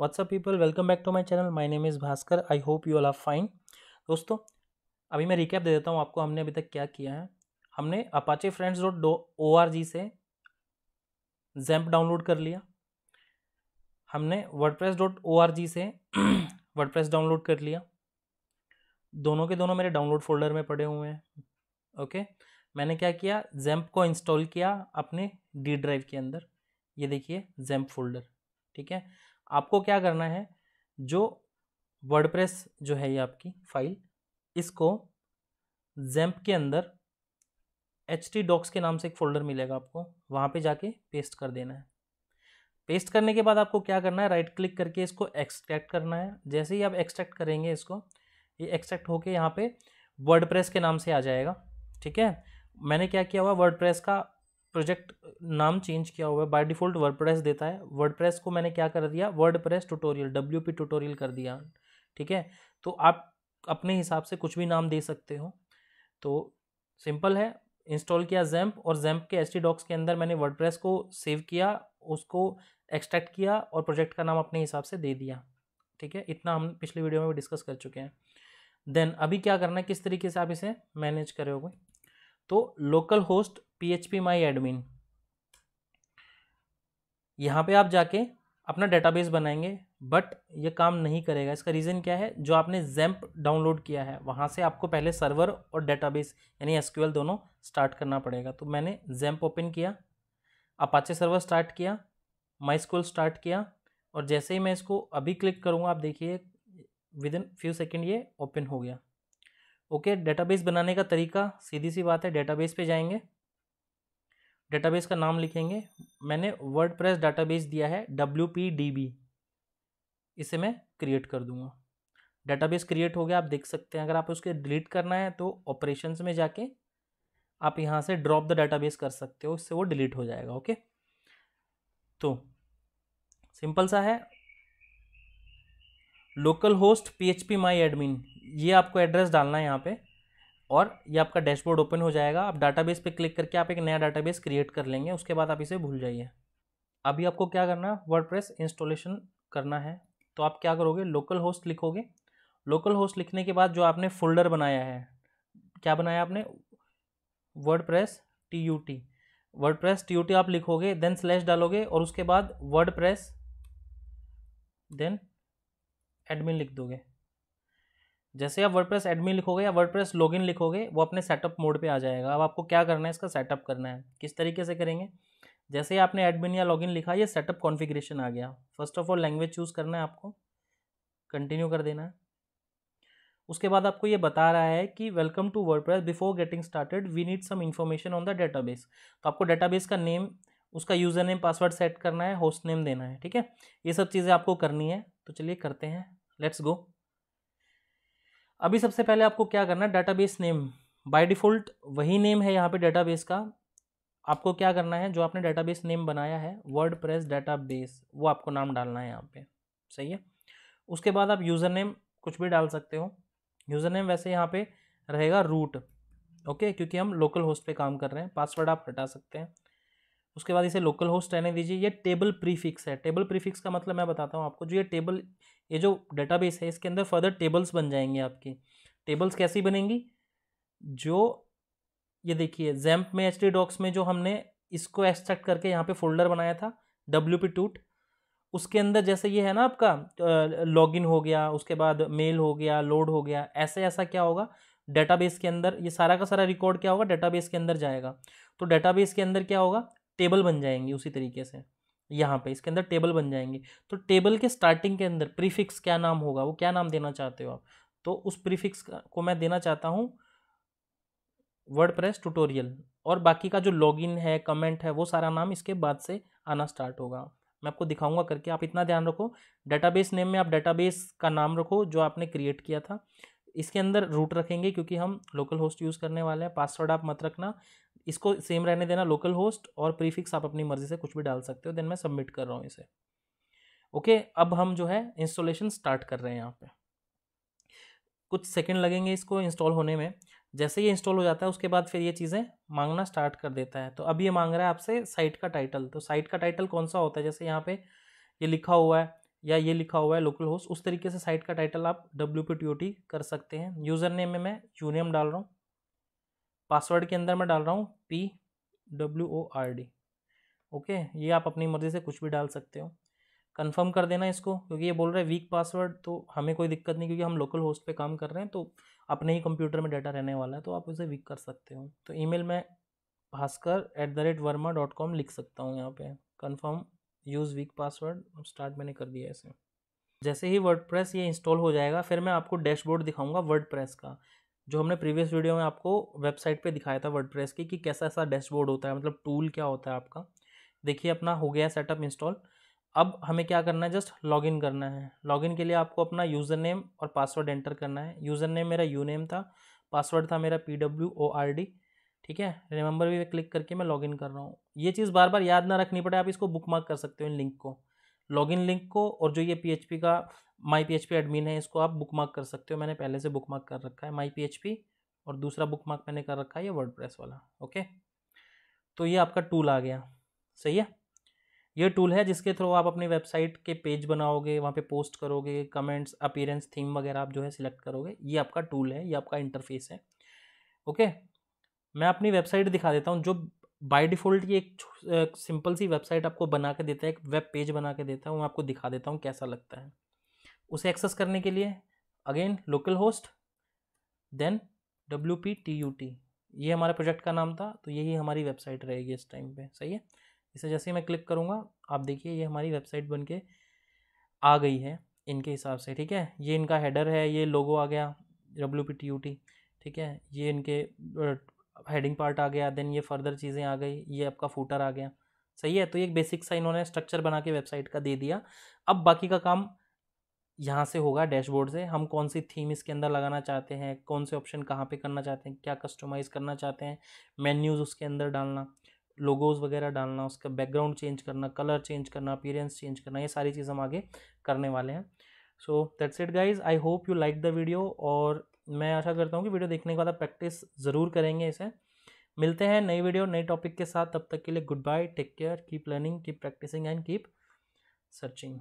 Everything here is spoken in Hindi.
WhatsApp people welcome back to my channel my name is Bhaskar I hope you all are fine दोस्तों अभी मैं रिकैप दे देता हूँ आपको हमने अभी तक क्या किया है हमने अपाचे फ्रेंड्स डॉट डो ओ आर जी से जैम्प डाउनलोड कर लिया हमने WordPress dot O R G से वर्डप्रेस डाउनलोड कर लिया दोनों के दोनों मेरे डाउनलोड फोल्डर में पड़े हुए हैं ओके मैंने क्या किया जैम्प को इंस्टॉल किया अपने डी ड्राइव के अंदर ये देखिए जैम्प फोल्डर ठीक है आपको क्या करना है जो वर्डप्रेस जो है ये आपकी फाइल इसको जैम्प के अंदर एच टी डॉक्स के नाम से एक फोल्डर मिलेगा आपको वहाँ पे जाके पेस्ट कर देना है पेस्ट करने के बाद आपको क्या करना है राइट क्लिक करके इसको एक्सट्रैक्ट करना है जैसे ही आप एक्सट्रैक्ट करेंगे इसको ये एक्सट्रैक्ट होके यहाँ पे वर्डप्रेस के नाम से आ जाएगा ठीक है मैंने क्या किया हुआ वर्डप्रेस का प्रोजेक्ट नाम चेंज किया हुआ है बाय डिफ़ॉल्ट वर्डप्रेस देता है वर्डप्रेस को मैंने क्या कर दिया WordPress tutorial W P tutorial कर दिया ठीक है तो आप अपने हिसाब से कुछ भी नाम दे सकते हो तो सिंपल है इंस्टॉल किया जैम्प और जैम्प के एस डॉक्स के अंदर मैंने प्रेस को सेव किया उसको एक्सट्रैक्ट किया और प्रोजेक्ट का नाम अपने हिसाब से दे दिया ठीक है इतना हम पिछले वीडियो में भी डिस्कस कर चुके हैं देन अभी क्या करना है किस तरीके से आप इसे मैनेज करोगे तो local host P H P my admin यहाँ पे आप जाके अपना डेटाबेस बनाएंगे बट ये काम नहीं करेगा इसका रीज़न क्या है जो आपने जैम्प डाउनलोड किया है वहाँ से आपको पहले सर्वर और डेटाबेस यानी एसक्यूएल दोनों स्टार्ट करना पड़ेगा तो मैंने जैम्प ओपन किया अपाचे सर्वर स्टार्ट किया माई स्कूल स्टार्ट किया और जैसे ही मैं इसको अभी क्लिक करूँगा आप देखिए विद इन फ्यू सेकेंड ये ओपन हो गया ओके डेटाबेस बनाने का तरीका सीधी सी बात है डेटाबेस पे जाएंगे डेटाबेस का नाम लिखेंगे मैंने वर्डप्रेस डेटाबेस दिया है डब्ल्यू पी डी बी इसे मैं क्रिएट कर दूंगा डेटाबेस क्रिएट हो गया आप देख सकते हैं अगर आप उसके डिलीट करना है तो ऑपरेशन में जाके आप यहाँ से ड्रॉप द डेटाबेस कर सकते हो उससे वो डिलीट हो जाएगा ओके तो सिंपल सा है local host P H P my admin ये आपको एड्रेस डालना है यहाँ पे और ये आपका डैशबोर्ड ओपन हो जाएगा आप डाटाबेस पे क्लिक करके आप एक नया डाटाबेस क्रिएट कर लेंगे उसके बाद आप इसे भूल जाइए अभी आपको क्या करना है वर्डप्रेस इंस्टॉलेशन करना है तो आप क्या करोगे लोकल होस्ट लिखोगे लोकल होस्ट लिखने के बाद जो आपने फोल्डर बनाया है क्या बनाया आपने word press T U T word press T U T आप लिखोगे देन स्लैश डालोगे और उसके बाद वर्ड प्रेस देन एडमिन लिख दोगे जैसे आप वर्डप्रेस एडमिन लिखोगे या वर्डप्रेस लॉगिन लिखोगे वो अपने सेटअप मोड पे आ जाएगा अब आपको क्या करना है इसका सेटअप करना है किस तरीके से करेंगे जैसे आपने एडमिन या लॉगिन लिखा ये सेटअप कॉन्फ़िगरेशन आ गया first of all language choose करना है आपको कंटिन्यू कर देना है उसके बाद आपको ये बता रहा है कि welcome to WordPress before getting started we need some information on the database तो आपको डेटाबेस का नेम उसका यूज़र नेम पासवर्ड सेट करना है होस्ट नेम देना है ठीक है ये सब चीज़ें आपको करनी है तो चलिए करते हैं लेट्स गो अभी सबसे पहले आपको क्या करना है डाटाबेस नेम बाय डिफ़ॉल्ट वही नेम है यहाँ पे बेस का आपको क्या करना है जो आपने बेस नेम बनाया है वर्ड प्रेस बेस वो आपको नाम डालना है यहाँ पे सही है उसके बाद आप यूज़र नेम कुछ भी डाल सकते हो यूज़र नेम वैसे यहाँ पे रहेगा रूट ओके क्योंकि हम लोकल होस्ट पे काम कर रहे हैं पासवर्ड आप हटा सकते हैं उसके बाद इसे लोकल होस्ट रहने दीजिए ये टेबल प्रीफिक्स है टेबल प्रीफिक्स का मतलब मैं बताता हूँ आपको जो ये टेबल ये जो डेटाबेस है इसके अंदर फर्दर टेबल्स बन जाएंगे आपके टेबल्स कैसी बनेंगी जो ये देखिए जैम्प में एच डॉक्स में जो हमने इसको एक्सट्रैक्ट करके यहाँ पे फोल्डर बनाया था डब्ल्यू पी टूट उसके अंदर जैसे ये है ना आपका लॉगिन हो गया उसके बाद मेल हो गया लोड हो गया ऐसे ऐसा क्या होगा डेटाबेस के अंदर ये सारा का सारा रिकॉर्ड क्या होगा डेटाबेस के अंदर जाएगा तो डेटाबेस के अंदर क्या होगा टेबल बन जाएंगी उसी तरीके से यहाँ पे इसके अंदर टेबल बन जाएंगे तो टेबल के स्टार्टिंग के अंदर प्रीफिक्स क्या नाम होगा वो क्या नाम देना चाहते हो आप तो उस प्रीफिक्स को मैं देना चाहता हूँ वर्ड प्रेस ट्यूटोरियल और बाकी का जो लॉगिन है कमेंट है वो सारा नाम इसके बाद से आना स्टार्ट होगा मैं आपको दिखाऊंगा करके आप इतना ध्यान रखो डेटाबेस नेम में आप डेटाबेस का नाम रखो जो आपने क्रिएट किया था इसके अंदर रूट रखेंगे क्योंकि हम लोकल होस्ट यूज़ करने वाले हैं पासवर्ड आप मत रखना इसको सेम रहने देना लोकल होस्ट और प्रीफिक्स आप अपनी मर्जी से कुछ भी डाल सकते हो देन मैं सबमिट कर रहा हूँ इसे ओके okay, अब हम जो है इंस्टॉलेशन स्टार्ट कर रहे हैं यहाँ पे कुछ सेकंड लगेंगे इसको इंस्टॉल होने में जैसे ये इंस्टॉल हो जाता है उसके बाद फिर ये चीज़ें मांगना स्टार्ट कर देता है तो अब ये मांग रहा है आपसे साइट का टाइटल तो साइट का टाइटल कौन सा होता है जैसे यहाँ पे ये लिखा हुआ है या ये लिखा हुआ है लोकल होस्ट उस तरीके से साइट का टाइटल आप डब्ल्यू कर सकते हैं यूज़र नेम में मैं यूनियम डाल रहा हूँ पासवर्ड के अंदर मैं डाल रहा हूँ P W O R D okay ये आप अपनी मर्ज़ी से कुछ भी डाल सकते हो कंफर्म कर देना इसको क्योंकि ये बोल रहा है वीक पासवर्ड तो हमें कोई दिक्कत नहीं क्योंकि हम लोकल होस्ट पे काम कर रहे हैं तो अपने ही कंप्यूटर में डाटा रहने वाला है तो आप उसे वीक कर सकते हो तो ई मेल में Bhaskar at the rate Verma dot com लिख सकता हूँ यहाँ पे confirm use weak password start मैंने कर दिया इसे जैसे ही वर्ड ये इंस्टॉल हो जाएगा फिर मैं आपको डैशबोर्ड दिखाऊंगा वर्ड का जो हमने प्रीवियस वीडियो में आपको वेबसाइट पे दिखाया था वर्डप्रेस की कि कैसा ऐसा डैशबोर्ड होता है मतलब टूल क्या होता है आपका देखिए अपना हो गया सेटअप इंस्टॉल अब हमें क्या करना है जस्ट लॉगिन करना है लॉगिन के लिए आपको अपना यूज़र नेम और पासवर्ड एंटर करना है यूज़र नेम मेरा यू नेम था पासवर्ड था मेरा P W O R D ठीक है रिमेंबर भी क्लिक करके मैं लॉगिन कर रहा हूँ ये चीज़ बार बार याद ना रखनी पड़े आप इसको बुक मार्क कर सकते हो इन लिंक को लॉगिन लिंक को और जो ये पी का my P H P admin है इसको आप बुक मार्क कर सकते हो मैंने पहले से बुक मार्क कर रखा है माई पी एच पी और दूसरा बुक मार्क मैंने कर रखा है ये वर्ड प्रेस वाला ओके तो ये आपका टूल आ गया सही है ये टूल है जिसके थ्रू आप अपनी वेबसाइट के पेज बनाओगे वहाँ पे पोस्ट करोगे कमेंट्स अपीरेंस थीम वगैरह आप जो है सिलेक्ट करोगे ये आपका टूल है ये आपका इंटरफेस है ओके मैं अपनी वेबसाइट दिखा देता हूँ जो बाय डिफ़ॉल्ट ये एक सिंपल सी वेबसाइट आपको बना के देता है एक वेब पेज बना के देता है वो मैं आपको दिखा देता हूँ कैसा लगता है उसे एक्सेस करने के लिए again local host then W P T U T ये हमारे प्रोजेक्ट का नाम था तो यही हमारी वेबसाइट रहेगी इस टाइम पे सही है इसे जैसे ही मैं क्लिक करूँगा आप देखिए ये हमारी वेबसाइट बन के आ गई है इनके हिसाब से ठीक है ये इनका हेडर है ये लोगो आ गया W P T U T ठीक है ये इनके हेडिंग पार्ट आ गया देन ये फर्दर चीज़ें आ गई ये आपका फूटर आ गया सही है तो ये एक बेसिक सा इन्होंने स्ट्रक्चर बना के वेबसाइट का दे दिया अब बाकी का काम यहाँ से होगा डैशबोर्ड से हम कौन सी थीम इसके अंदर लगाना चाहते हैं कौन से ऑप्शन कहाँ पे करना चाहते हैं क्या कस्टमाइज़ करना चाहते हैं मेन्यूज़ उसके अंदर डालना लोगोज़ वगैरह डालना उसका बैकग्राउंड चेंज करना कलर चेंज करना अपीरेंस चेंज करना ये सारी चीज़ हम आगे करने वाले हैं so that's it guys I hope you like the video और मैं आशा करता हूँ कि वीडियो देखने के बाद प्रैक्टिस ज़रूर करेंगे इसे मिलते हैं नई वीडियो नए टॉपिक के साथ तब तक के लिए good bye take care keep learning keep practising and keep searching